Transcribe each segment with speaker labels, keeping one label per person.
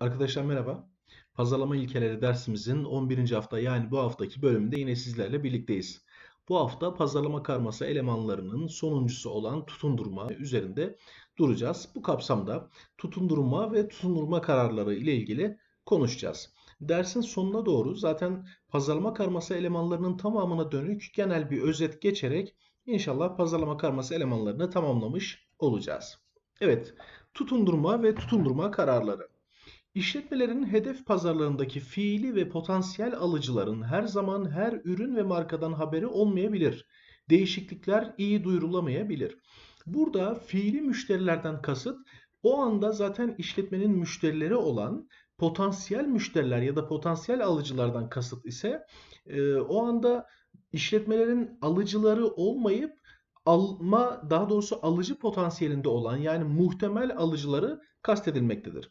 Speaker 1: Arkadaşlar merhaba. Pazarlama ilkeleri dersimizin 11. hafta yani bu haftaki bölümünde yine sizlerle birlikteyiz. Bu hafta pazarlama karması elemanlarının sonuncusu olan tutundurma üzerinde duracağız. Bu kapsamda tutundurma ve tutundurma kararları ile ilgili konuşacağız. Dersin sonuna doğru zaten pazarlama karması elemanlarının tamamına dönük genel bir özet geçerek inşallah pazarlama karması elemanlarını tamamlamış olacağız. Evet, tutundurma ve tutundurma kararları. İşletmelerin hedef pazarlarındaki fiili ve potansiyel alıcıların her zaman her ürün ve markadan haberi olmayabilir. Değişiklikler iyi duyurulamayabilir. Burada fiili müşterilerden kasıt o anda zaten işletmenin müşterileri olan potansiyel müşteriler ya da potansiyel alıcılardan kasıt ise e, o anda işletmelerin alıcıları olmayıp alma daha doğrusu alıcı potansiyelinde olan yani muhtemel alıcıları kastedilmektedir.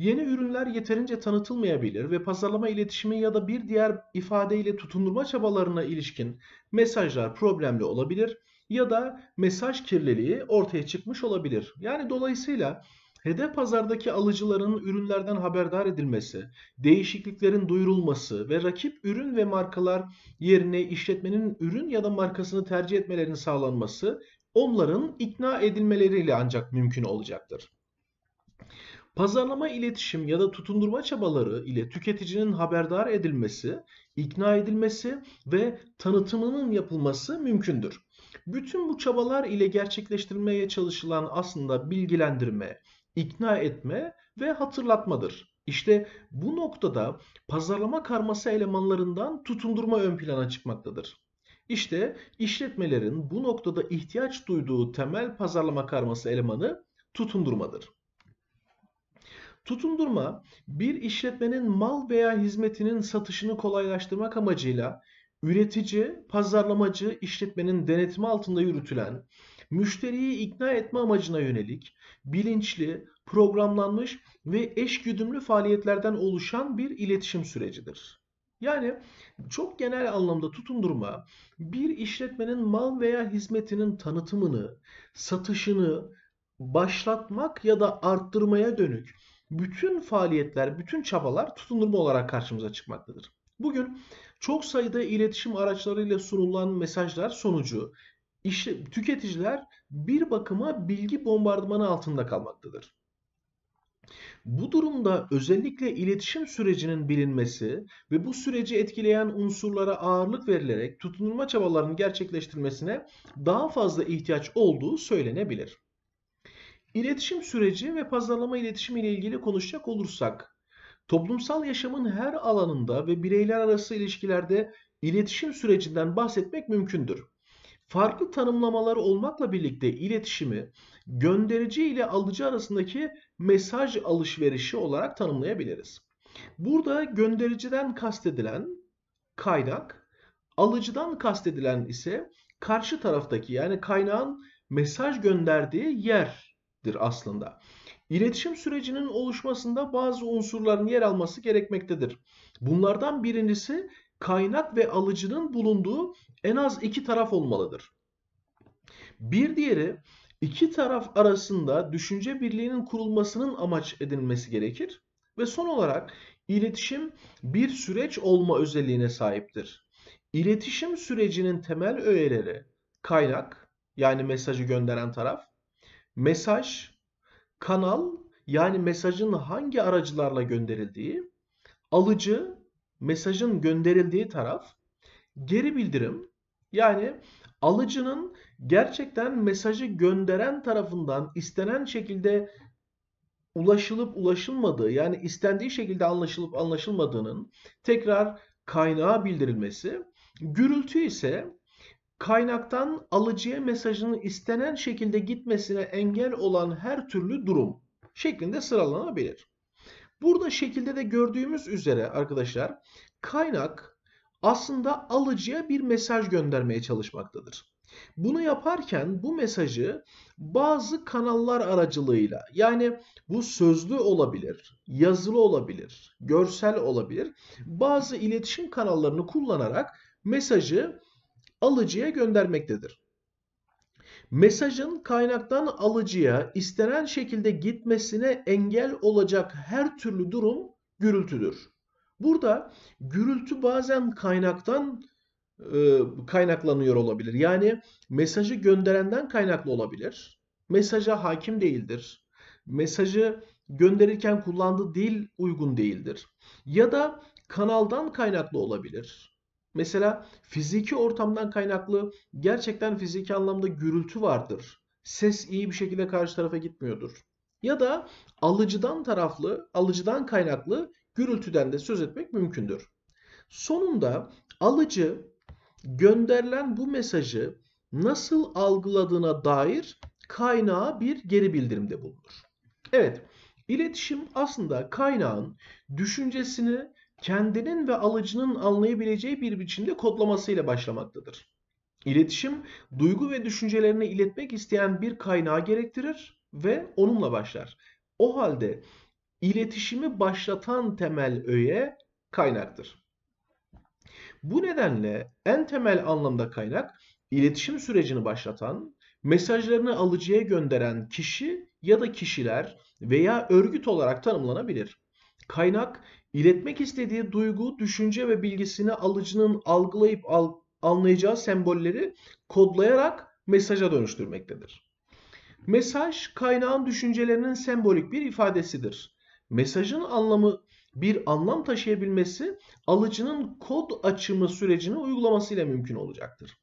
Speaker 1: Yeni ürünler yeterince tanıtılmayabilir ve pazarlama iletişimi ya da bir diğer ifadeyle tutundurma çabalarına ilişkin mesajlar problemli olabilir ya da mesaj kirliliği ortaya çıkmış olabilir. Yani dolayısıyla hedef pazardaki alıcıların ürünlerden haberdar edilmesi, değişikliklerin duyurulması ve rakip ürün ve markalar yerine işletmenin ürün ya da markasını tercih etmelerinin sağlanması onların ikna edilmeleriyle ancak mümkün olacaktır. Pazarlama iletişim ya da tutundurma çabaları ile tüketicinin haberdar edilmesi, ikna edilmesi ve tanıtımının yapılması mümkündür. Bütün bu çabalar ile gerçekleştirilmeye çalışılan aslında bilgilendirme, ikna etme ve hatırlatmadır. İşte bu noktada pazarlama karması elemanlarından tutundurma ön plana çıkmaktadır. İşte işletmelerin bu noktada ihtiyaç duyduğu temel pazarlama karması elemanı tutundurmadır. Tutundurma bir işletmenin mal veya hizmetinin satışını kolaylaştırmak amacıyla üretici, pazarlamacı, işletmenin denetimi altında yürütülen, müşteriyi ikna etme amacına yönelik, bilinçli, programlanmış ve eşgüdümlü faaliyetlerden oluşan bir iletişim sürecidir. Yani çok genel anlamda tutundurma bir işletmenin mal veya hizmetinin tanıtımını, satışını başlatmak ya da arttırmaya dönük bütün faaliyetler, bütün çabalar tutunurma olarak karşımıza çıkmaktadır. Bugün çok sayıda iletişim araçlarıyla sunulan mesajlar sonucu işte tüketiciler bir bakıma bilgi bombardımanı altında kalmaktadır. Bu durumda özellikle iletişim sürecinin bilinmesi ve bu süreci etkileyen unsurlara ağırlık verilerek tutunulma çabalarının gerçekleştirilmesine daha fazla ihtiyaç olduğu söylenebilir. İletişim süreci ve pazarlama iletişimi ile ilgili konuşacak olursak, toplumsal yaşamın her alanında ve bireyler arası ilişkilerde iletişim sürecinden bahsetmek mümkündür. Farklı tanımlamaları olmakla birlikte iletişimi gönderici ile alıcı arasındaki mesaj alışverişi olarak tanımlayabiliriz. Burada göndericiden kastedilen kaynak, alıcıdan kastedilen ise karşı taraftaki yani kaynağın mesaj gönderdiği yer demektir aslında. İletişim sürecinin oluşmasında bazı unsurların yer alması gerekmektedir. Bunlardan birincisi kaynak ve alıcının bulunduğu en az iki taraf olmalıdır. Bir diğeri iki taraf arasında düşünce birliğinin kurulmasının amaç edinmesi gerekir. Ve son olarak iletişim bir süreç olma özelliğine sahiptir. İletişim sürecinin temel öğeleri kaynak yani mesajı gönderen taraf, mesaj, kanal yani mesajın hangi aracılarla gönderildiği, alıcı, mesajın gönderildiği taraf, geri bildirim yani alıcının gerçekten mesajı gönderen tarafından istenen şekilde ulaşılıp ulaşılmadığı yani istendiği şekilde anlaşılıp anlaşılmadığının tekrar kaynağa bildirilmesi. Gürültü ise kaynaktan alıcıya mesajının istenen şekilde gitmesine engel olan her türlü durum şeklinde sıralanabilir. Burada şekilde de gördüğümüz üzere arkadaşlar kaynak aslında alıcıya bir mesaj göndermeye çalışmaktadır. Bunu yaparken bu mesajı bazı kanallar aracılığıyla yani bu sözlü olabilir, yazılı olabilir, görsel olabilir bazı iletişim kanallarını kullanarak mesajı alıcıya göndermektedir. Mesajın kaynaktan alıcıya istenen şekilde gitmesine engel olacak her türlü durum gürültüdür. Burada gürültü bazen kaynaktan e, kaynaklanıyor olabilir. Yani mesajı gönderenden kaynaklı olabilir. Mesaja hakim değildir. Mesajı gönderirken kullandığı dil uygun değildir. Ya da kanaldan kaynaklı olabilir. Mesela fiziki ortamdan kaynaklı gerçekten fiziki anlamda gürültü vardır. Ses iyi bir şekilde karşı tarafa gitmiyordur. Ya da alıcıdan taraflı, alıcıdan kaynaklı gürültüden de söz etmek mümkündür. Sonunda alıcı gönderilen bu mesajı nasıl algıladığına dair kaynağa bir geri bildirimde bulunur. Evet, iletişim aslında kaynağın düşüncesini kendinin ve alıcının anlayabileceği bir biçimde kodlamasıyla başlamaktadır. İletişim, duygu ve düşüncelerini iletmek isteyen bir kaynağı gerektirir ve onunla başlar. O halde iletişimi başlatan temel öğe kaynaktır. Bu nedenle en temel anlamda kaynak, iletişim sürecini başlatan, mesajlarını alıcıya gönderen kişi ya da kişiler veya örgüt olarak tanımlanabilir. Kaynak İletmek istediği duygu, düşünce ve bilgisini alıcının algılayıp al anlayacağı sembolleri kodlayarak mesaja dönüştürmektedir. Mesaj kaynağın düşüncelerinin sembolik bir ifadesidir. Mesajın anlamı bir anlam taşıyabilmesi alıcının kod açımı sürecini uygulamasıyla mümkün olacaktır.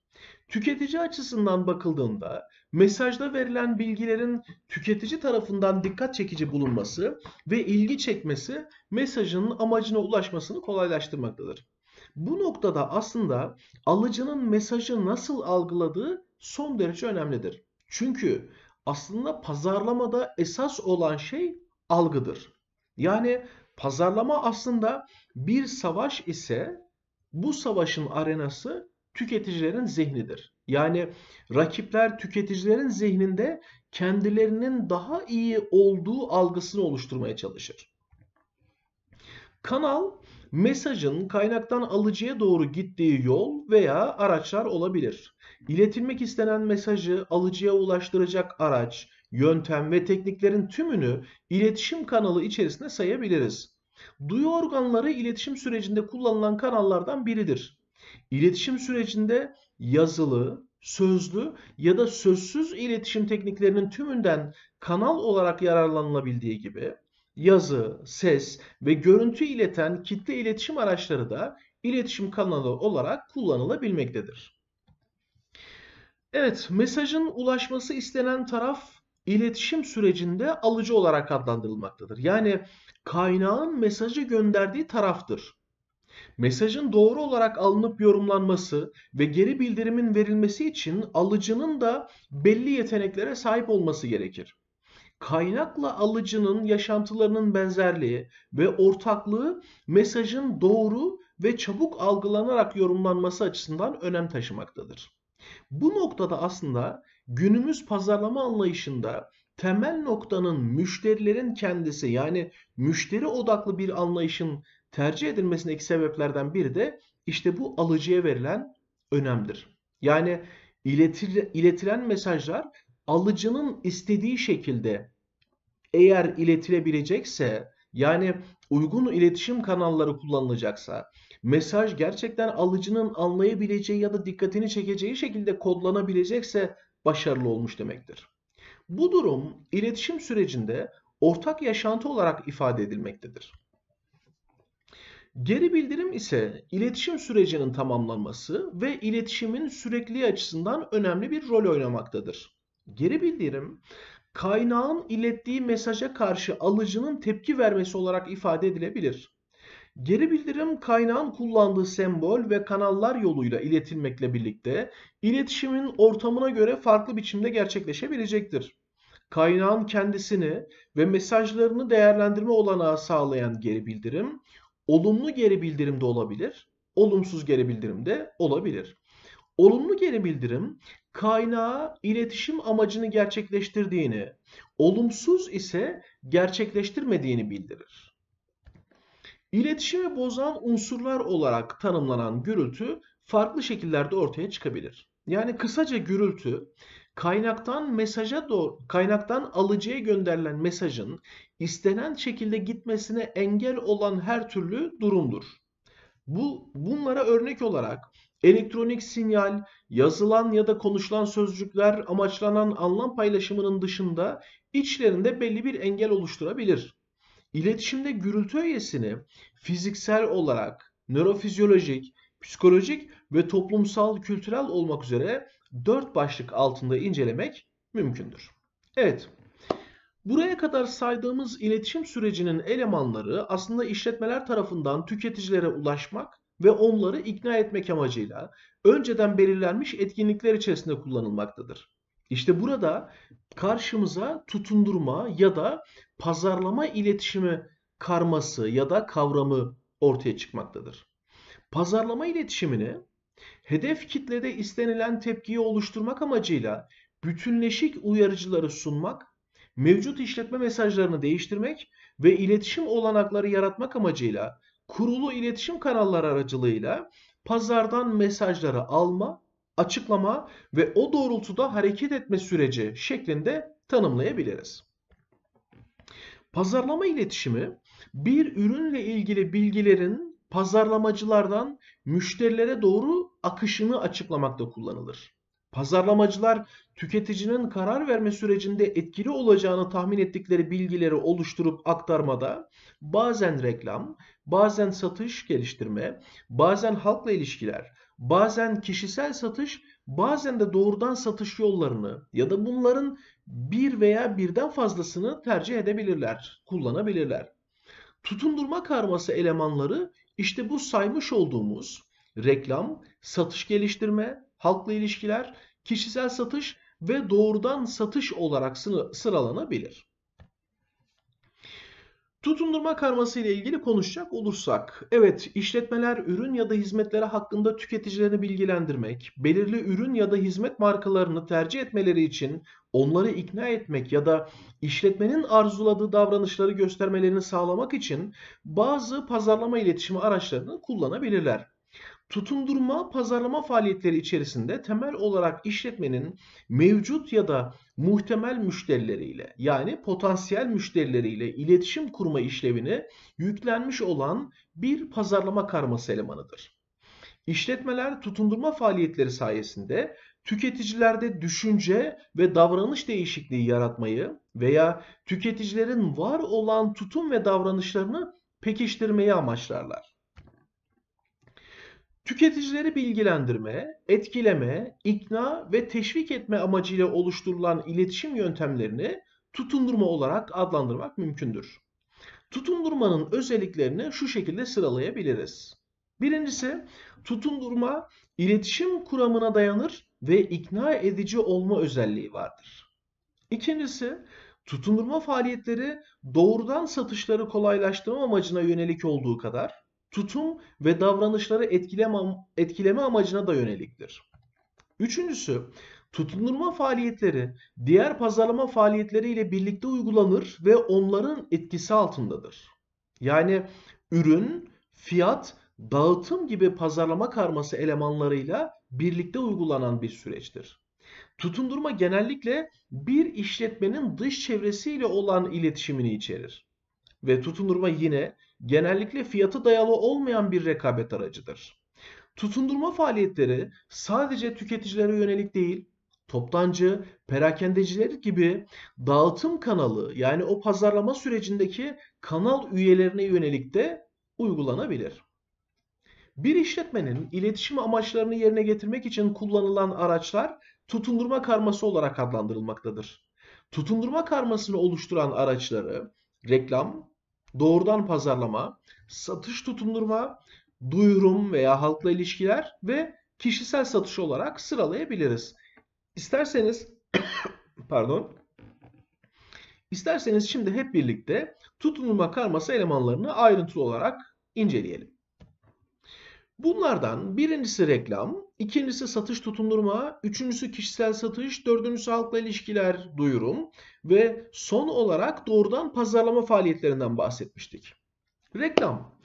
Speaker 1: Tüketici açısından bakıldığında mesajda verilen bilgilerin tüketici tarafından dikkat çekici bulunması ve ilgi çekmesi mesajın amacına ulaşmasını kolaylaştırmaktadır. Bu noktada aslında alıcının mesajı nasıl algıladığı son derece önemlidir. Çünkü aslında pazarlamada esas olan şey algıdır. Yani pazarlama aslında bir savaş ise bu savaşın arenası tüketicilerin zihnidir. Yani rakipler tüketicilerin zihninde kendilerinin daha iyi olduğu algısını oluşturmaya çalışır. Kanal mesajın kaynaktan alıcıya doğru gittiği yol veya araçlar olabilir. İletilmek istenen mesajı alıcıya ulaştıracak araç, yöntem ve tekniklerin tümünü iletişim kanalı içerisinde sayabiliriz. Duyu organları iletişim sürecinde kullanılan kanallardan biridir. İletişim sürecinde yazılı, sözlü ya da sözsüz iletişim tekniklerinin tümünden kanal olarak yararlanılabildiği gibi yazı, ses ve görüntü ileten kitle iletişim araçları da iletişim kanalı olarak kullanılabilmektedir. Evet, mesajın ulaşması istenen taraf iletişim sürecinde alıcı olarak adlandırılmaktadır. Yani kaynağın mesajı gönderdiği taraftır. Mesajın doğru olarak alınıp yorumlanması ve geri bildirimin verilmesi için alıcının da belli yeteneklere sahip olması gerekir. Kaynakla alıcının yaşantılarının benzerliği ve ortaklığı mesajın doğru ve çabuk algılanarak yorumlanması açısından önem taşımaktadır. Bu noktada aslında günümüz pazarlama anlayışında temel noktanın müşterilerin kendisi yani müşteri odaklı bir anlayışın Tercih edilmesindeki sebeplerden biri de işte bu alıcıya verilen önemdir. Yani iletil, iletilen mesajlar alıcının istediği şekilde eğer iletilebilecekse yani uygun iletişim kanalları kullanılacaksa mesaj gerçekten alıcının anlayabileceği ya da dikkatini çekeceği şekilde kodlanabilecekse başarılı olmuş demektir. Bu durum iletişim sürecinde ortak yaşantı olarak ifade edilmektedir. Geri bildirim ise iletişim sürecinin tamamlanması ve iletişimin sürekli açısından önemli bir rol oynamaktadır. Geri bildirim kaynağın ilettiği mesaja karşı alıcının tepki vermesi olarak ifade edilebilir. Geri bildirim kaynağın kullandığı sembol ve kanallar yoluyla iletilmekle birlikte iletişimin ortamına göre farklı biçimde gerçekleşebilecektir. Kaynağın kendisini ve mesajlarını değerlendirme olanağı sağlayan geri bildirim Olumlu geri bildirim de olabilir, olumsuz geri bildirim de olabilir. Olumlu geri bildirim kaynağa iletişim amacını gerçekleştirdiğini, olumsuz ise gerçekleştirmediğini bildirir. İletişimi bozan unsurlar olarak tanımlanan gürültü farklı şekillerde ortaya çıkabilir. Yani kısaca gürültü kaynaktan mesaja doğru, kaynaktan alıcıya gönderilen mesajın istenen şekilde gitmesine engel olan her türlü durumdur. Bu bunlara örnek olarak elektronik sinyal, yazılan ya da konuşulan sözcükler amaçlanan anlam paylaşımının dışında içlerinde belli bir engel oluşturabilir. İletişimde gürültü öğesini fiziksel olarak, nörofizyolojik, psikolojik ve toplumsal, kültürel olmak üzere Dört başlık altında incelemek mümkündür. Evet, buraya kadar saydığımız iletişim sürecinin elemanları aslında işletmeler tarafından tüketicilere ulaşmak ve onları ikna etmek amacıyla önceden belirlenmiş etkinlikler içerisinde kullanılmaktadır. İşte burada karşımıza tutundurma ya da pazarlama iletişimi karması ya da kavramı ortaya çıkmaktadır. Pazarlama iletişimini Hedef kitlede istenilen tepkiyi oluşturmak amacıyla bütünleşik uyarıcıları sunmak, mevcut işletme mesajlarını değiştirmek ve iletişim olanakları yaratmak amacıyla kurulu iletişim kanalları aracılığıyla pazardan mesajları alma, açıklama ve o doğrultuda hareket etme süreci şeklinde tanımlayabiliriz. Pazarlama iletişimi bir ürünle ilgili bilgilerin pazarlamacılardan müşterilere doğru akışını açıklamakta kullanılır. Pazarlamacılar tüketicinin karar verme sürecinde etkili olacağını tahmin ettikleri bilgileri oluşturup aktarmada bazen reklam, bazen satış geliştirme, bazen halkla ilişkiler, bazen kişisel satış, bazen de doğrudan satış yollarını ya da bunların bir veya birden fazlasını tercih edebilirler, kullanabilirler. Tutundurma karması elemanları işte bu saymış olduğumuz reklam, satış geliştirme, halkla ilişkiler, kişisel satış ve doğrudan satış olarak sıralanabilir. Tutundurma karması ile ilgili konuşacak olursak, evet işletmeler ürün ya da hizmetlere hakkında tüketicilerini bilgilendirmek, belirli ürün ya da hizmet markalarını tercih etmeleri için onları ikna etmek ya da işletmenin arzuladığı davranışları göstermelerini sağlamak için bazı pazarlama iletişimi araçlarını kullanabilirler. Tutundurma, pazarlama faaliyetleri içerisinde temel olarak işletmenin mevcut ya da muhtemel müşterileriyle yani potansiyel müşterileriyle iletişim kurma işlevini yüklenmiş olan bir pazarlama karması elemanıdır. İşletmeler tutundurma faaliyetleri sayesinde tüketicilerde düşünce ve davranış değişikliği yaratmayı veya tüketicilerin var olan tutum ve davranışlarını pekiştirmeyi amaçlarlar. Tüketicileri bilgilendirme, etkileme, ikna ve teşvik etme amacıyla oluşturulan iletişim yöntemlerini tutundurma olarak adlandırmak mümkündür. Tutundurmanın özelliklerini şu şekilde sıralayabiliriz. Birincisi, tutundurma iletişim kuramına dayanır ve ikna edici olma özelliği vardır. İkincisi, tutundurma faaliyetleri doğrudan satışları kolaylaştırma amacına yönelik olduğu kadar tutum ve davranışları etkileme, etkileme amacına da yöneliktir. Üçüncüsü, tutundurma faaliyetleri diğer pazarlama faaliyetleriyle birlikte uygulanır ve onların etkisi altındadır. Yani ürün, fiyat, dağıtım gibi pazarlama karması elemanlarıyla birlikte uygulanan bir süreçtir. Tutundurma genellikle bir işletmenin dış çevresiyle olan iletişimini içerir ve tutundurma yine genellikle fiyatı dayalı olmayan bir rekabet aracıdır. Tutundurma faaliyetleri sadece tüketicilere yönelik değil, toptancı, perakendeciler gibi dağıtım kanalı yani o pazarlama sürecindeki kanal üyelerine yönelik de uygulanabilir. Bir işletmenin iletişim amaçlarını yerine getirmek için kullanılan araçlar tutundurma karması olarak adlandırılmaktadır. Tutundurma karmasını oluşturan araçları reklam, doğrudan pazarlama, satış tutundurma, duyurum veya halkla ilişkiler ve kişisel satış olarak sıralayabiliriz. İsterseniz pardon. İsterseniz şimdi hep birlikte tutundurma karması elemanlarını ayrıntılı olarak inceleyelim. Bunlardan birincisi reklam, İkincisi satış tutundurma, üçüncüsü kişisel satış, dördüncüsü halkla ilişkiler duyurum ve son olarak doğrudan pazarlama faaliyetlerinden bahsetmiştik. Reklam.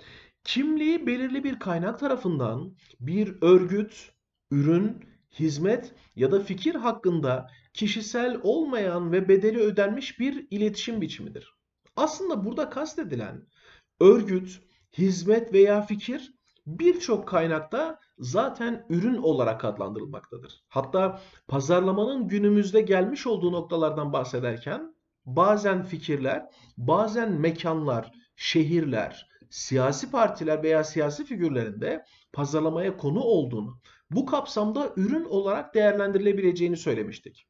Speaker 1: Kimliği belirli bir kaynak tarafından bir örgüt, ürün, hizmet ya da fikir hakkında kişisel olmayan ve bedeli ödenmiş bir iletişim biçimidir. Aslında burada kastedilen örgüt, hizmet veya fikir birçok kaynakta zaten ürün olarak adlandırılmaktadır. Hatta pazarlamanın günümüzde gelmiş olduğu noktalardan bahsederken bazen fikirler, bazen mekanlar, şehirler, siyasi partiler veya siyasi figürlerinde pazarlamaya konu olduğunu, bu kapsamda ürün olarak değerlendirilebileceğini söylemiştik.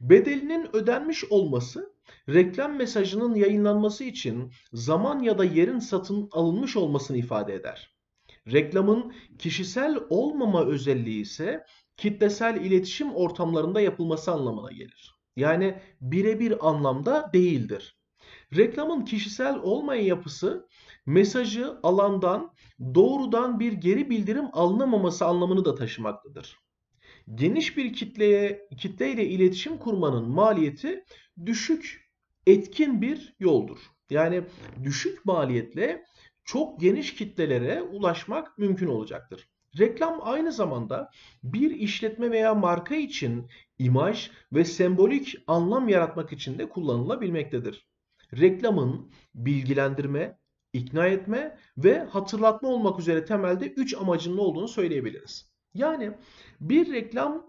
Speaker 1: Bedelinin ödenmiş olması, reklam mesajının yayınlanması için zaman ya da yerin satın alınmış olmasını ifade eder. Reklamın kişisel olmama özelliği ise kitlesel iletişim ortamlarında yapılması anlamına gelir. Yani birebir anlamda değildir. Reklamın kişisel olmayan yapısı mesajı alandan doğrudan bir geri bildirim alınamaması anlamını da taşımaktadır. Geniş bir kitleye kitleyle iletişim kurmanın maliyeti düşük etkin bir yoldur. Yani düşük maliyetle çok geniş kitlelere ulaşmak mümkün olacaktır. Reklam aynı zamanda bir işletme veya marka için imaj ve sembolik anlam yaratmak için de kullanılabilmektedir. Reklamın bilgilendirme, ikna etme ve hatırlatma olmak üzere temelde 3 amacının olduğunu söyleyebiliriz. Yani bir reklam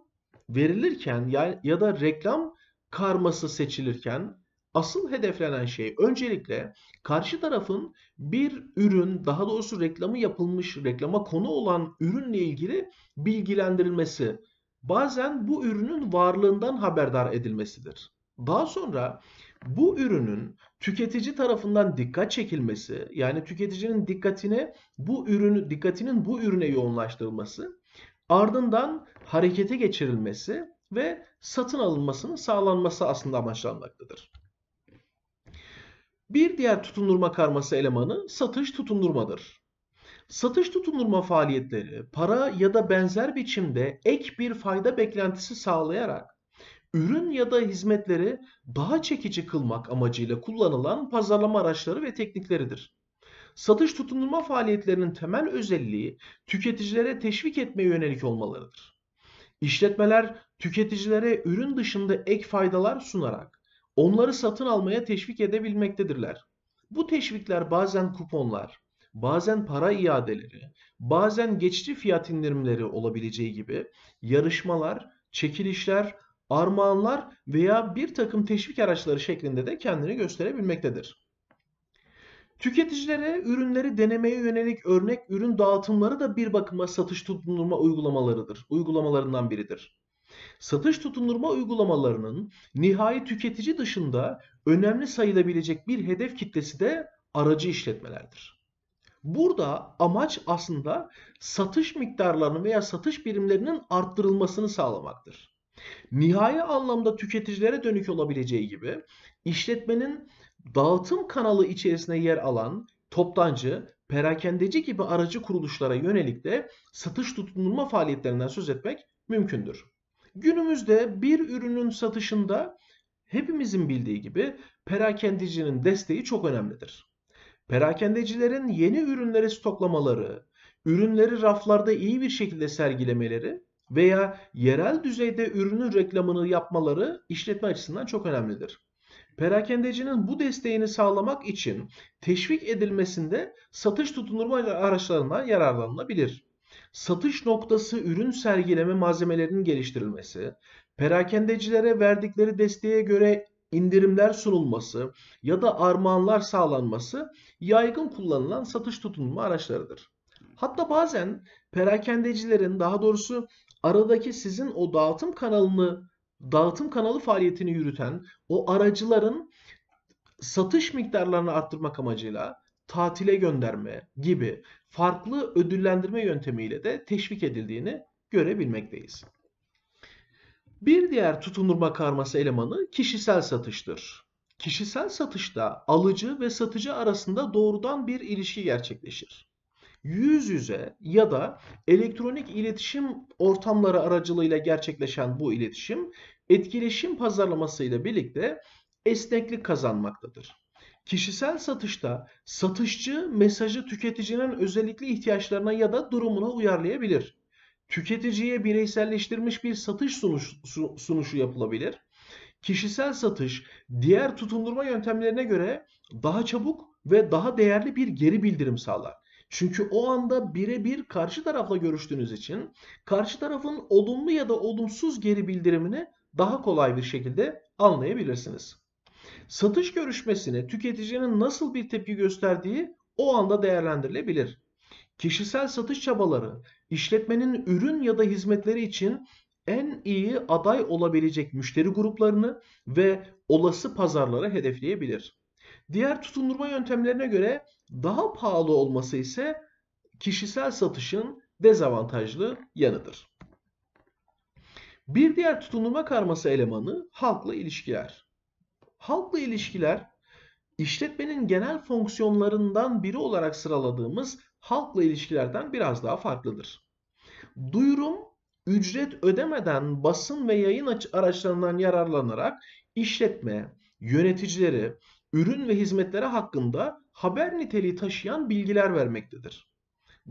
Speaker 1: verilirken ya, ya da reklam karması seçilirken Asıl hedeflenen şey öncelikle karşı tarafın bir ürün, daha doğrusu reklamı yapılmış, reklama konu olan ürünle ilgili bilgilendirilmesi. Bazen bu ürünün varlığından haberdar edilmesidir. Daha sonra bu ürünün tüketici tarafından dikkat çekilmesi, yani tüketicinin dikkatine bu ürünü dikkatinin bu ürüne yoğunlaştırılması, ardından harekete geçirilmesi ve satın alınmasının sağlanması aslında amaçlanmaktadır. Bir diğer tutundurma karması elemanı satış tutundurmadır. Satış tutundurma faaliyetleri para ya da benzer biçimde ek bir fayda beklentisi sağlayarak ürün ya da hizmetleri daha çekici kılmak amacıyla kullanılan pazarlama araçları ve teknikleridir. Satış tutundurma faaliyetlerinin temel özelliği tüketicilere teşvik etmeye yönelik olmalarıdır. İşletmeler tüketicilere ürün dışında ek faydalar sunarak onları satın almaya teşvik edebilmektedirler. Bu teşvikler bazen kuponlar, bazen para iadeleri, bazen geçici fiyat indirimleri olabileceği gibi yarışmalar, çekilişler, armağanlar veya bir takım teşvik araçları şeklinde de kendini gösterebilmektedir. Tüketicilere ürünleri denemeye yönelik örnek ürün dağıtımları da bir bakıma satış tutundurma uygulamalarıdır. Uygulamalarından biridir satış tutunurma uygulamalarının nihai tüketici dışında önemli sayılabilecek bir hedef kitlesi de aracı işletmelerdir. Burada amaç aslında satış miktarlarının veya satış birimlerinin arttırılmasını sağlamaktır. Nihai anlamda tüketicilere dönük olabileceği gibi işletmenin dağıtım kanalı içerisine yer alan toptancı, perakendeci gibi aracı kuruluşlara yönelik de satış tutunulma faaliyetlerinden söz etmek mümkündür. Günümüzde bir ürünün satışında hepimizin bildiği gibi perakendecinin desteği çok önemlidir. Perakendecilerin yeni ürünleri stoklamaları, ürünleri raflarda iyi bir şekilde sergilemeleri veya yerel düzeyde ürünün reklamını yapmaları işletme açısından çok önemlidir. Perakendecinin bu desteğini sağlamak için teşvik edilmesinde satış tutunurma araçlarından yararlanılabilir satış noktası ürün sergileme malzemelerinin geliştirilmesi, perakendecilere verdikleri desteğe göre indirimler sunulması ya da armağanlar sağlanması yaygın kullanılan satış tutunma araçlarıdır. Hatta bazen perakendecilerin daha doğrusu aradaki sizin o dağıtım kanalını dağıtım kanalı faaliyetini yürüten o aracıların satış miktarlarını arttırmak amacıyla tatile gönderme gibi farklı ödüllendirme yöntemiyle de teşvik edildiğini görebilmekteyiz. Bir diğer tutunurma karması elemanı kişisel satıştır. Kişisel satışta alıcı ve satıcı arasında doğrudan bir ilişki gerçekleşir. Yüz yüze ya da elektronik iletişim ortamları aracılığıyla gerçekleşen bu iletişim etkileşim pazarlamasıyla birlikte esneklik kazanmaktadır. Kişisel satışta satışçı mesajı tüketicinin özellikle ihtiyaçlarına ya da durumuna uyarlayabilir. Tüketiciye bireyselleştirilmiş bir satış sunuş, sunuşu yapılabilir. Kişisel satış diğer tutundurma yöntemlerine göre daha çabuk ve daha değerli bir geri bildirim sağlar. Çünkü o anda birebir karşı tarafla görüştüğünüz için karşı tarafın olumlu ya da olumsuz geri bildirimini daha kolay bir şekilde anlayabilirsiniz. Satış görüşmesine tüketicinin nasıl bir tepki gösterdiği o anda değerlendirilebilir. Kişisel satış çabaları işletmenin ürün ya da hizmetleri için en iyi aday olabilecek müşteri gruplarını ve olası pazarlara hedefleyebilir. Diğer tutundurma yöntemlerine göre daha pahalı olması ise kişisel satışın dezavantajlı yanıdır. Bir diğer tutundurma karması elemanı halkla ilişkiler. Halkla ilişkiler işletmenin genel fonksiyonlarından biri olarak sıraladığımız halkla ilişkilerden biraz daha farklıdır. Duyurum ücret ödemeden basın ve yayın araçlarından yararlanarak işletme, yöneticileri, ürün ve hizmetlere hakkında haber niteliği taşıyan bilgiler vermektedir.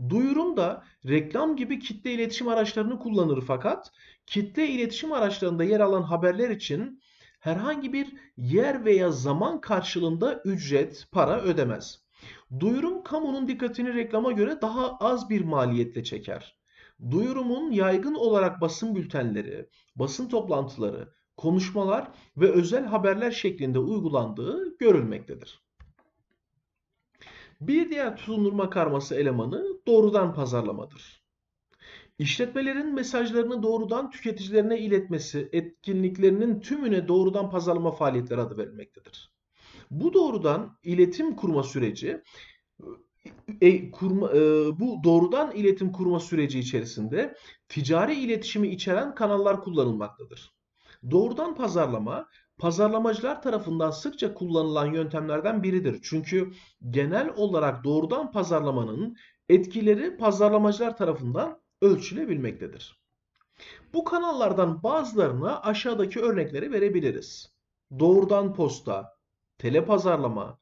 Speaker 1: Duyurum da reklam gibi kitle iletişim araçlarını kullanır fakat kitle iletişim araçlarında yer alan haberler için herhangi bir yer veya zaman karşılığında ücret, para ödemez. Duyurum kamunun dikkatini reklama göre daha az bir maliyetle çeker. Duyurumun yaygın olarak basın bültenleri, basın toplantıları, konuşmalar ve özel haberler şeklinde uygulandığı görülmektedir. Bir diğer tutundurma karması elemanı doğrudan pazarlamadır. İşletmelerin mesajlarını doğrudan tüketicilerine iletmesi etkinliklerinin tümüne doğrudan pazarlama faaliyetleri adı verilmektedir. Bu doğrudan iletim kurma süreci e, kurma, e, bu doğrudan iletim kurma süreci içerisinde ticari iletişimi içeren kanallar kullanılmaktadır. Doğrudan pazarlama pazarlamacılar tarafından sıkça kullanılan yöntemlerden biridir. Çünkü genel olarak doğrudan pazarlamanın etkileri pazarlamacılar tarafından ölçülebilmektedir. Bu kanallardan bazılarına aşağıdaki örnekleri verebiliriz. Doğrudan posta, telepazarlama,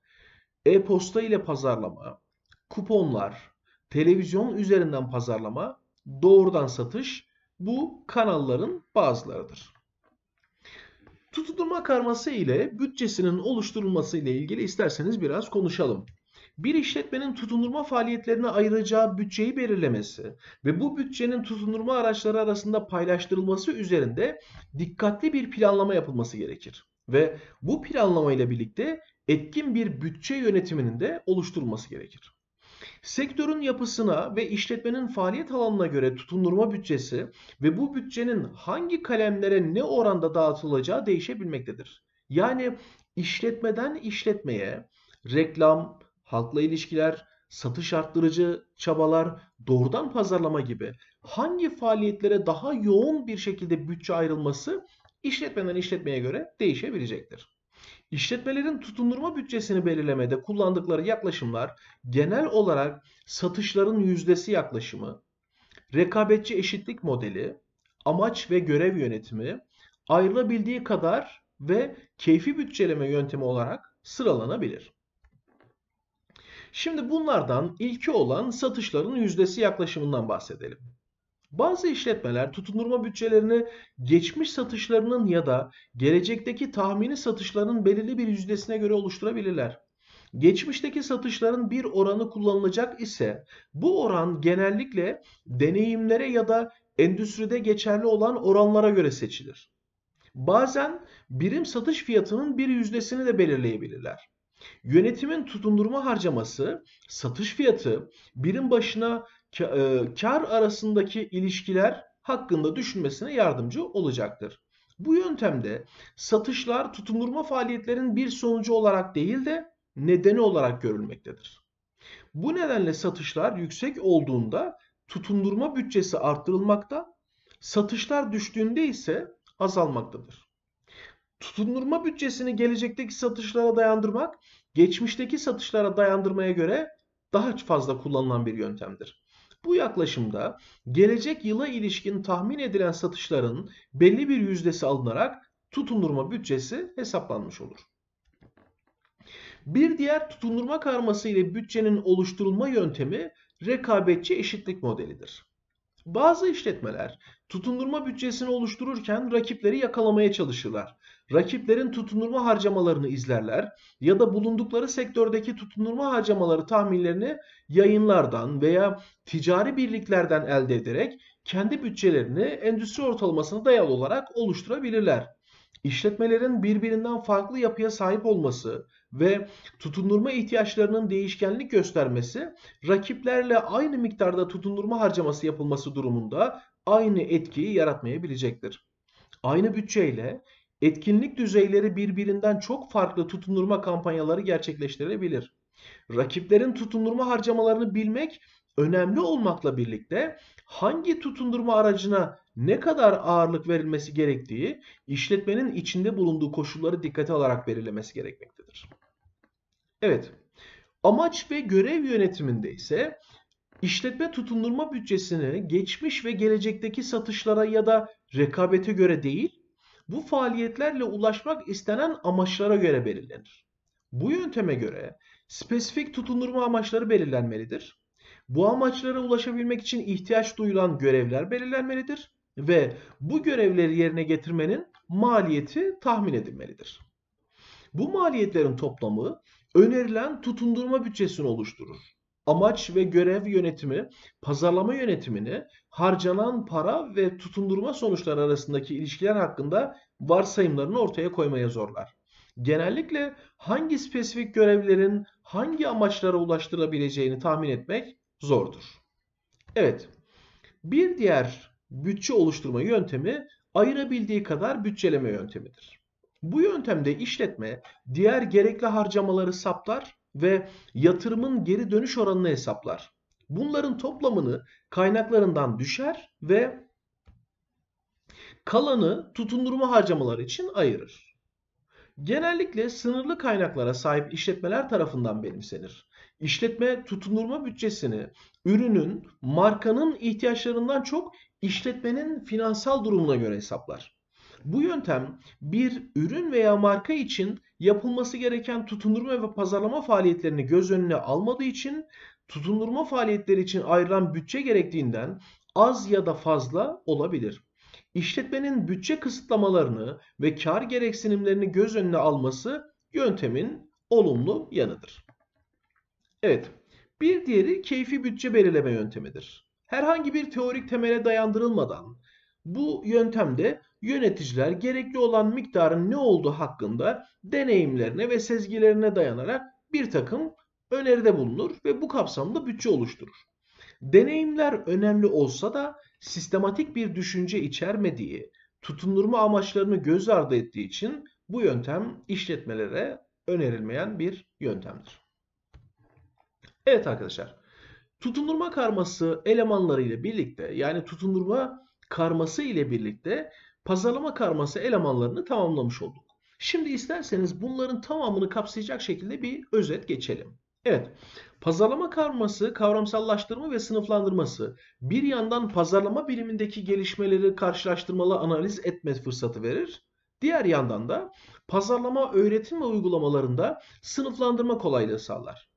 Speaker 1: e-posta ile pazarlama, kuponlar, televizyon üzerinden pazarlama, doğrudan satış bu kanalların bazılarıdır. Tutundurma karması ile bütçesinin oluşturulması ile ilgili isterseniz biraz konuşalım bir işletmenin tutundurma faaliyetlerine ayıracağı bütçeyi belirlemesi ve bu bütçenin tutundurma araçları arasında paylaştırılması üzerinde dikkatli bir planlama yapılması gerekir. Ve bu planlama ile birlikte etkin bir bütçe yönetiminin de oluşturulması gerekir. Sektörün yapısına ve işletmenin faaliyet alanına göre tutundurma bütçesi ve bu bütçenin hangi kalemlere ne oranda dağıtılacağı değişebilmektedir. Yani işletmeden işletmeye reklam, halkla ilişkiler, satış arttırıcı çabalar, doğrudan pazarlama gibi hangi faaliyetlere daha yoğun bir şekilde bütçe ayrılması işletmeden işletmeye göre değişebilecektir. İşletmelerin tutundurma bütçesini belirlemede kullandıkları yaklaşımlar genel olarak satışların yüzdesi yaklaşımı, rekabetçi eşitlik modeli, amaç ve görev yönetimi, ayrılabildiği kadar ve keyfi bütçeleme yöntemi olarak sıralanabilir. Şimdi bunlardan ilki olan satışların yüzdesi yaklaşımından bahsedelim. Bazı işletmeler tutundurma bütçelerini geçmiş satışlarının ya da gelecekteki tahmini satışların belirli bir yüzdesine göre oluşturabilirler. Geçmişteki satışların bir oranı kullanılacak ise bu oran genellikle deneyimlere ya da endüstride geçerli olan oranlara göre seçilir. Bazen birim satış fiyatının bir yüzdesini de belirleyebilirler. Yönetimin tutundurma harcaması, satış fiyatı, birim başına e, kar arasındaki ilişkiler hakkında düşünmesine yardımcı olacaktır. Bu yöntemde satışlar tutundurma faaliyetlerinin bir sonucu olarak değil de nedeni olarak görülmektedir. Bu nedenle satışlar yüksek olduğunda tutundurma bütçesi arttırılmakta, satışlar düştüğünde ise azalmaktadır. Tutunurma bütçesini gelecekteki satışlara dayandırmak geçmişteki satışlara dayandırmaya göre daha fazla kullanılan bir yöntemdir. Bu yaklaşımda gelecek yıla ilişkin tahmin edilen satışların belli bir yüzdesi alınarak tutunurma bütçesi hesaplanmış olur. Bir diğer tutunurma karması ile bütçenin oluşturulma yöntemi rekabetçi eşitlik modelidir. Bazı işletmeler tutunurma bütçesini oluştururken rakipleri yakalamaya çalışırlar rakiplerin tutunurma harcamalarını izlerler ya da bulundukları sektördeki tutunurma harcamaları tahminlerini yayınlardan veya ticari birliklerden elde ederek kendi bütçelerini endüstri ortalamasına dayalı olarak oluşturabilirler. İşletmelerin birbirinden farklı yapıya sahip olması ve tutunurma ihtiyaçlarının değişkenlik göstermesi, rakiplerle aynı miktarda tutunurma harcaması yapılması durumunda aynı etkiyi yaratmayabilecektir. Aynı bütçeyle Etkinlik düzeyleri birbirinden çok farklı tutundurma kampanyaları gerçekleştirebilir. Rakiplerin tutundurma harcamalarını bilmek önemli olmakla birlikte hangi tutundurma aracına ne kadar ağırlık verilmesi gerektiği işletmenin içinde bulunduğu koşulları dikkate alarak belirlemesi gerekmektedir. Evet, amaç ve görev yönetiminde ise işletme tutundurma bütçesini geçmiş ve gelecekteki satışlara ya da rekabete göre değil, bu faaliyetlerle ulaşmak istenen amaçlara göre belirlenir. Bu yönteme göre spesifik tutundurma amaçları belirlenmelidir. Bu amaçlara ulaşabilmek için ihtiyaç duyulan görevler belirlenmelidir ve bu görevleri yerine getirmenin maliyeti tahmin edilmelidir. Bu maliyetlerin toplamı önerilen tutundurma bütçesini oluşturur amaç ve görev yönetimi, pazarlama yönetimini, harcanan para ve tutundurma sonuçları arasındaki ilişkiler hakkında varsayımlarını ortaya koymaya zorlar. Genellikle hangi spesifik görevlerin hangi amaçlara ulaştırılabileceğini tahmin etmek zordur. Evet, bir diğer bütçe oluşturma yöntemi ayırabildiği kadar bütçeleme yöntemidir. Bu yöntemde işletme diğer gerekli harcamaları saptar ve yatırımın geri dönüş oranını hesaplar. Bunların toplamını kaynaklarından düşer ve kalanı tutundurma harcamaları için ayırır. Genellikle sınırlı kaynaklara sahip işletmeler tarafından benimsenir. İşletme tutundurma bütçesini ürünün, markanın ihtiyaçlarından çok işletmenin finansal durumuna göre hesaplar. Bu yöntem bir ürün veya marka için yapılması gereken tutundurma ve pazarlama faaliyetlerini göz önüne almadığı için tutundurma faaliyetleri için ayrılan bütçe gerektiğinden az ya da fazla olabilir. İşletmenin bütçe kısıtlamalarını ve kar gereksinimlerini göz önüne alması yöntemin olumlu yanıdır. Evet, bir diğeri keyfi bütçe belirleme yöntemidir. Herhangi bir teorik temele dayandırılmadan bu yöntemde yöneticiler gerekli olan miktarın ne olduğu hakkında deneyimlerine ve sezgilerine dayanarak bir takım öneride bulunur ve bu kapsamda bütçe oluşturur. Deneyimler önemli olsa da sistematik bir düşünce içermediği, tutundurma amaçlarını göz ardı ettiği için bu yöntem işletmelere önerilmeyen bir yöntemdir. Evet arkadaşlar, tutundurma karması elemanları ile birlikte yani tutundurma karması ile birlikte pazarlama karması elemanlarını tamamlamış olduk. Şimdi isterseniz bunların tamamını kapsayacak şekilde bir özet geçelim. Evet, pazarlama karması, kavramsallaştırma ve sınıflandırması bir yandan pazarlama bilimindeki gelişmeleri karşılaştırmalı analiz etme fırsatı verir. Diğer yandan da pazarlama öğretim ve uygulamalarında sınıflandırma kolaylığı sağlar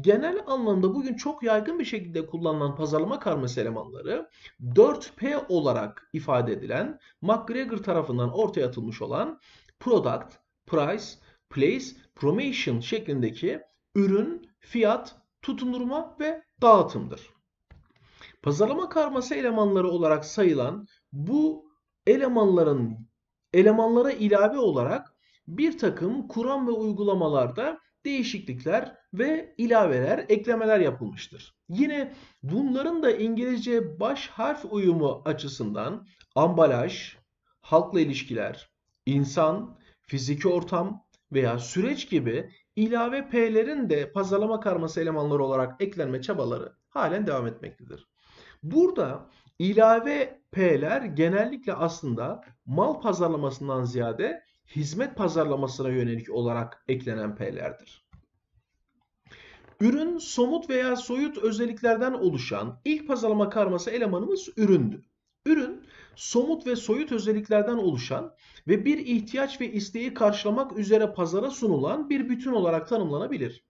Speaker 1: genel anlamda bugün çok yaygın bir şekilde kullanılan pazarlama karması elemanları 4P olarak ifade edilen McGregor tarafından ortaya atılmış olan product, price, place, promotion şeklindeki ürün, fiyat, tutundurma ve dağıtımdır. Pazarlama karması elemanları olarak sayılan bu elemanların elemanlara ilave olarak bir takım kuram ve uygulamalarda değişiklikler ve ilaveler, eklemeler yapılmıştır. Yine bunların da İngilizce baş harf uyumu açısından ambalaj, halkla ilişkiler, insan, fiziki ortam veya süreç gibi ilave P'lerin de pazarlama karması elemanları olarak eklenme çabaları halen devam etmektedir. Burada ilave P'ler genellikle aslında mal pazarlamasından ziyade hizmet pazarlamasına yönelik olarak eklenen P'lerdir. Ürün somut veya soyut özelliklerden oluşan ilk pazarlama karması elemanımız üründü. Ürün somut ve soyut özelliklerden oluşan ve bir ihtiyaç ve isteği karşılamak üzere pazara sunulan bir bütün olarak tanımlanabilir.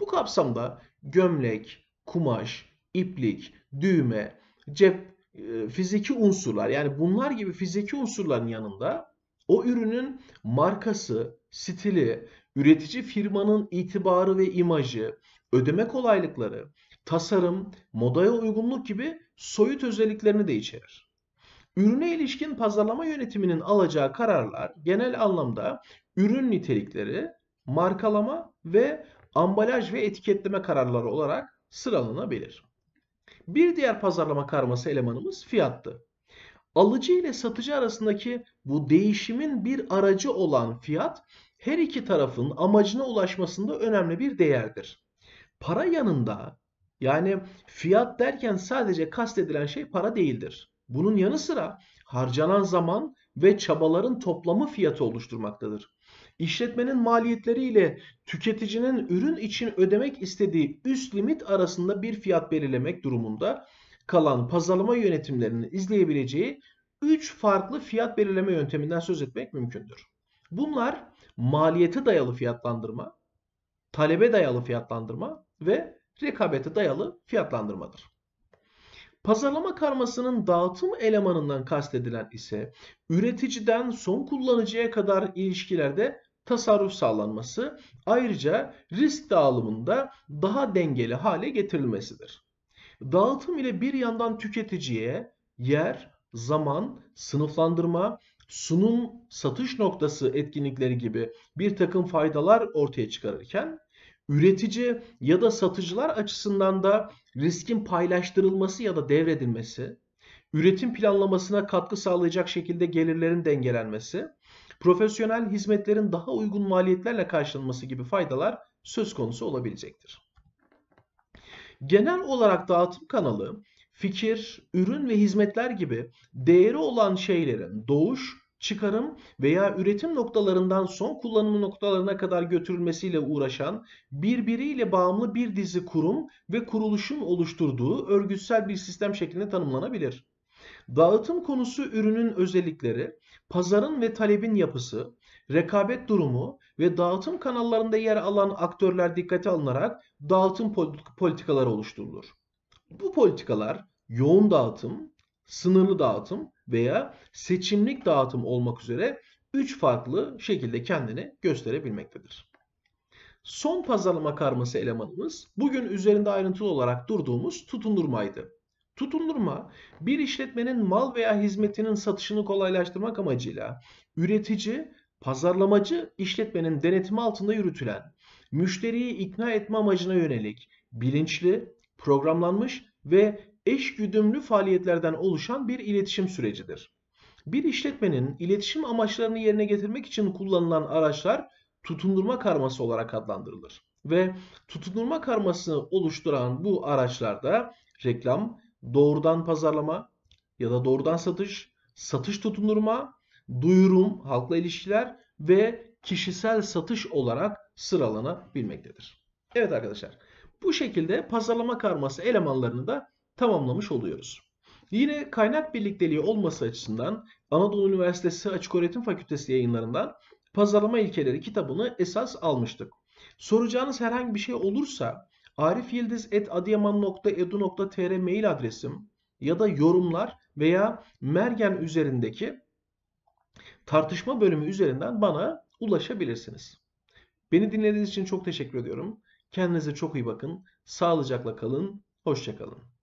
Speaker 1: Bu kapsamda gömlek, kumaş, iplik, düğme, cep, e, fiziki unsurlar yani bunlar gibi fiziki unsurların yanında o ürünün markası, stili, üretici firmanın itibarı ve imajı, ödeme kolaylıkları, tasarım, modaya uygunluk gibi soyut özelliklerini de içerir. Ürüne ilişkin pazarlama yönetiminin alacağı kararlar genel anlamda ürün nitelikleri, markalama ve ambalaj ve etiketleme kararları olarak sıralanabilir. Bir diğer pazarlama karması elemanımız fiyattı alıcı ile satıcı arasındaki bu değişimin bir aracı olan fiyat her iki tarafın amacına ulaşmasında önemli bir değerdir. Para yanında yani fiyat derken sadece kastedilen şey para değildir. Bunun yanı sıra harcanan zaman ve çabaların toplamı fiyatı oluşturmaktadır. İşletmenin maliyetleri ile tüketicinin ürün için ödemek istediği üst limit arasında bir fiyat belirlemek durumunda kalan pazarlama yönetimlerinin izleyebileceği 3 farklı fiyat belirleme yönteminden söz etmek mümkündür. Bunlar maliyete dayalı fiyatlandırma, talebe dayalı fiyatlandırma ve rekabete dayalı fiyatlandırmadır. Pazarlama karmasının dağıtım elemanından kastedilen ise üreticiden son kullanıcıya kadar ilişkilerde tasarruf sağlanması ayrıca risk dağılımında daha dengeli hale getirilmesidir. Dağıtım ile bir yandan tüketiciye yer, zaman, sınıflandırma, sunum, satış noktası etkinlikleri gibi bir takım faydalar ortaya çıkarırken üretici ya da satıcılar açısından da riskin paylaştırılması ya da devredilmesi, üretim planlamasına katkı sağlayacak şekilde gelirlerin dengelenmesi, profesyonel hizmetlerin daha uygun maliyetlerle karşılanması gibi faydalar söz konusu olabilecektir. Genel olarak dağıtım kanalı fikir, ürün ve hizmetler gibi değeri olan şeylerin doğuş, çıkarım veya üretim noktalarından son kullanım noktalarına kadar götürülmesiyle uğraşan birbiriyle bağımlı bir dizi kurum ve kuruluşun oluşturduğu örgütsel bir sistem şeklinde tanımlanabilir. Dağıtım konusu ürünün özellikleri, pazarın ve talebin yapısı, rekabet durumu ve dağıtım kanallarında yer alan aktörler dikkate alınarak dağıtım politikaları oluşturulur. Bu politikalar yoğun dağıtım, sınırlı dağıtım veya seçimlik dağıtım olmak üzere 3 farklı şekilde kendini gösterebilmektedir. Son pazarlama karması elemanımız bugün üzerinde ayrıntılı olarak durduğumuz tutundurmaydı. Tutundurma bir işletmenin mal veya hizmetinin satışını kolaylaştırmak amacıyla üretici Pazarlamacı işletmenin denetimi altında yürütülen, müşteriyi ikna etme amacına yönelik bilinçli, programlanmış ve eşgüdümlü faaliyetlerden oluşan bir iletişim sürecidir. Bir işletmenin iletişim amaçlarını yerine getirmek için kullanılan araçlar tutundurma karması olarak adlandırılır. Ve tutundurma karmasını oluşturan bu araçlarda reklam, doğrudan pazarlama ya da doğrudan satış, satış tutundurma duyurum, halkla ilişkiler ve kişisel satış olarak sıralanabilmektedir. Evet arkadaşlar bu şekilde pazarlama karması elemanlarını da tamamlamış oluyoruz. Yine kaynak birlikteliği olması açısından Anadolu Üniversitesi Açıköğretim Fakültesi yayınlarından Pazarlama İlkeleri kitabını esas almıştık. Soracağınız herhangi bir şey olursa arifyildiz.adiyaman.edu.tr mail adresim ya da yorumlar veya Mergen üzerindeki tartışma bölümü üzerinden bana ulaşabilirsiniz. Beni dinlediğiniz için çok teşekkür ediyorum. Kendinize çok iyi bakın. Sağlıcakla kalın. Hoşçakalın.